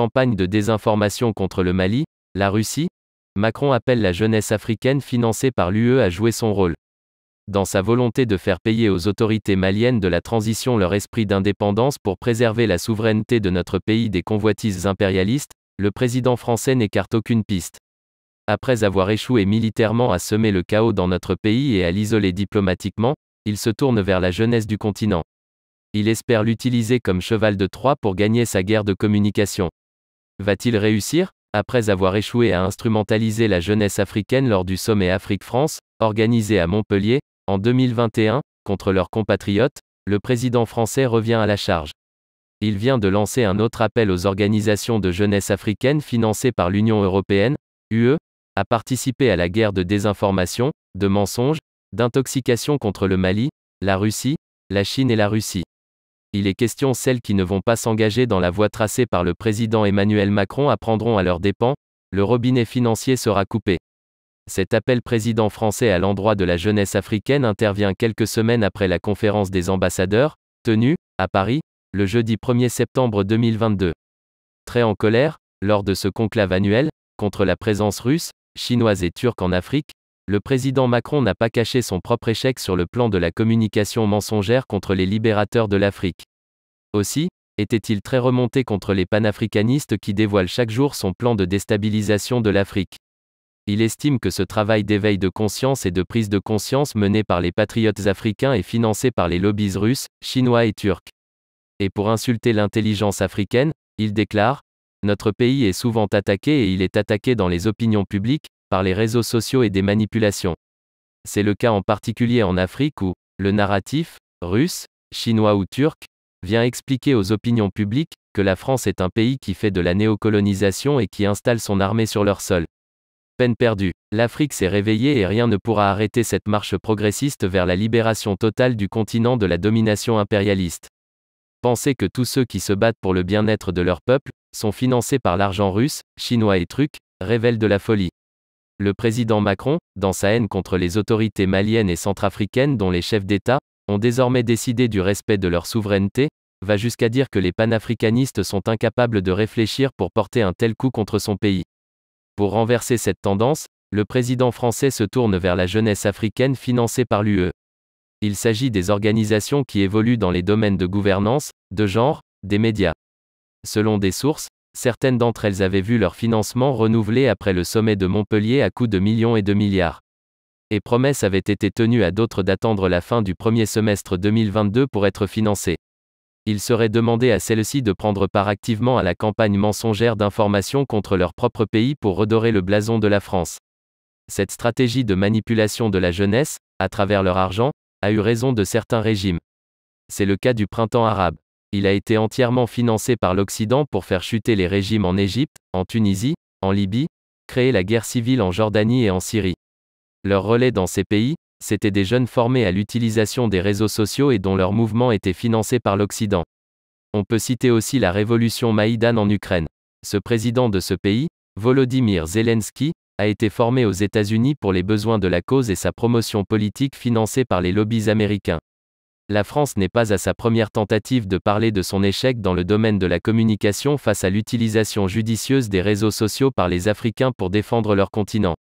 campagne de désinformation contre le Mali, la Russie, Macron appelle la jeunesse africaine financée par l'UE à jouer son rôle. Dans sa volonté de faire payer aux autorités maliennes de la transition leur esprit d'indépendance pour préserver la souveraineté de notre pays des convoitises impérialistes, le président français n'écarte aucune piste. Après avoir échoué militairement à semer le chaos dans notre pays et à l'isoler diplomatiquement, il se tourne vers la jeunesse du continent. Il espère l'utiliser comme cheval de Troie pour gagner sa guerre de communication. Va-t-il réussir Après avoir échoué à instrumentaliser la jeunesse africaine lors du sommet Afrique-France, organisé à Montpellier, en 2021, contre leurs compatriotes, le président français revient à la charge. Il vient de lancer un autre appel aux organisations de jeunesse africaine financées par l'Union européenne, UE, à participer à la guerre de désinformation, de mensonges, d'intoxication contre le Mali, la Russie, la Chine et la Russie. Il est question celles qui ne vont pas s'engager dans la voie tracée par le président Emmanuel Macron apprendront à leurs dépens, le robinet financier sera coupé. Cet appel président français à l'endroit de la jeunesse africaine intervient quelques semaines après la conférence des ambassadeurs, tenue, à Paris, le jeudi 1er septembre 2022. Très en colère, lors de ce conclave annuel, contre la présence russe, chinoise et turque en Afrique, le président Macron n'a pas caché son propre échec sur le plan de la communication mensongère contre les libérateurs de l'Afrique. Aussi, était-il très remonté contre les panafricanistes qui dévoilent chaque jour son plan de déstabilisation de l'Afrique. Il estime que ce travail d'éveil de conscience et de prise de conscience mené par les patriotes africains est financé par les lobbies russes, chinois et turcs. Et pour insulter l'intelligence africaine, il déclare Notre pays est souvent attaqué et il est attaqué dans les opinions publiques, par les réseaux sociaux et des manipulations. C'est le cas en particulier en Afrique où, le narratif, russe, chinois ou turc, vient expliquer aux opinions publiques que la France est un pays qui fait de la néocolonisation et qui installe son armée sur leur sol. Peine perdue. L'Afrique s'est réveillée et rien ne pourra arrêter cette marche progressiste vers la libération totale du continent de la domination impérialiste. Penser que tous ceux qui se battent pour le bien-être de leur peuple, sont financés par l'argent russe, chinois et truc, révèle de la folie. Le président Macron, dans sa haine contre les autorités maliennes et centrafricaines dont les chefs d'État ont désormais décidé du respect de leur souveraineté, va jusqu'à dire que les panafricanistes sont incapables de réfléchir pour porter un tel coup contre son pays. Pour renverser cette tendance, le président français se tourne vers la jeunesse africaine financée par l'UE. Il s'agit des organisations qui évoluent dans les domaines de gouvernance, de genre, des médias. Selon des sources, certaines d'entre elles avaient vu leur financement renouvelé après le sommet de Montpellier à coût de millions et de milliards. Et promesses avaient été tenues à d'autres d'attendre la fin du premier semestre 2022 pour être financées. Il serait demandé à celles-ci de prendre part activement à la campagne mensongère d'information contre leur propre pays pour redorer le blason de la France. Cette stratégie de manipulation de la jeunesse, à travers leur argent, a eu raison de certains régimes. C'est le cas du printemps arabe. Il a été entièrement financé par l'Occident pour faire chuter les régimes en Égypte, en Tunisie, en Libye, créer la guerre civile en Jordanie et en Syrie. Leur relais dans ces pays, c'était des jeunes formés à l'utilisation des réseaux sociaux et dont leur mouvement était financé par l'Occident. On peut citer aussi la révolution Maïdan en Ukraine. Ce président de ce pays, Volodymyr Zelensky, a été formé aux États-Unis pour les besoins de la cause et sa promotion politique financée par les lobbies américains. La France n'est pas à sa première tentative de parler de son échec dans le domaine de la communication face à l'utilisation judicieuse des réseaux sociaux par les Africains pour défendre leur continent.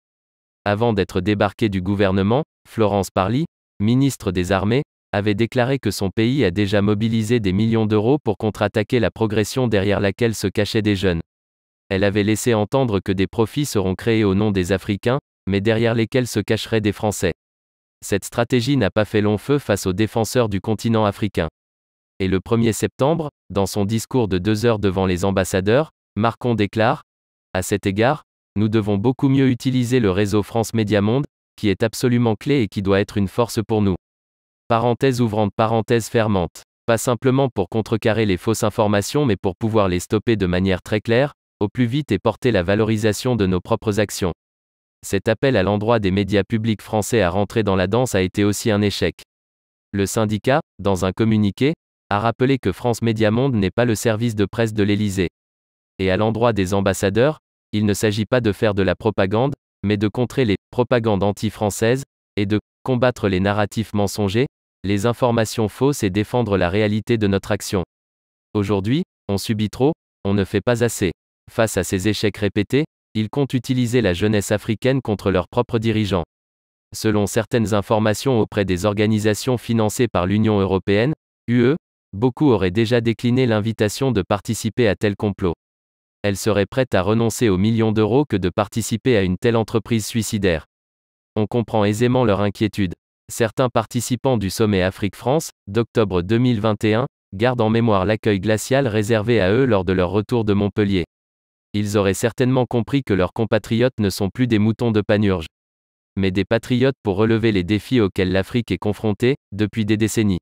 Avant d'être débarquée du gouvernement, Florence Parly, ministre des Armées, avait déclaré que son pays a déjà mobilisé des millions d'euros pour contre-attaquer la progression derrière laquelle se cachaient des jeunes. Elle avait laissé entendre que des profits seront créés au nom des Africains, mais derrière lesquels se cacheraient des Français. Cette stratégie n'a pas fait long feu face aux défenseurs du continent africain. Et le 1er septembre, dans son discours de deux heures devant les ambassadeurs, Marcon déclare À cet égard, nous devons beaucoup mieux utiliser le réseau France Média Monde, qui est absolument clé et qui doit être une force pour nous. Parenthèse ouvrante, parenthèse fermante. Pas simplement pour contrecarrer les fausses informations, mais pour pouvoir les stopper de manière très claire, au plus vite et porter la valorisation de nos propres actions. Cet appel à l'endroit des médias publics français à rentrer dans la danse a été aussi un échec. Le syndicat, dans un communiqué, a rappelé que France Média Monde n'est pas le service de presse de l'Élysée. Et à l'endroit des ambassadeurs, il ne s'agit pas de faire de la propagande, mais de contrer les propagandes anti-françaises et de combattre les narratifs mensongers, les informations fausses et défendre la réalité de notre action. Aujourd'hui, on subit trop, on ne fait pas assez. Face à ces échecs répétés, ils comptent utiliser la jeunesse africaine contre leurs propres dirigeants. Selon certaines informations auprès des organisations financées par l'Union européenne, UE, beaucoup auraient déjà décliné l'invitation de participer à tel complot. Elles seraient prêtes à renoncer aux millions d'euros que de participer à une telle entreprise suicidaire. On comprend aisément leur inquiétude. Certains participants du sommet Afrique-France, d'octobre 2021, gardent en mémoire l'accueil glacial réservé à eux lors de leur retour de Montpellier ils auraient certainement compris que leurs compatriotes ne sont plus des moutons de panurge, mais des patriotes pour relever les défis auxquels l'Afrique est confrontée depuis des décennies.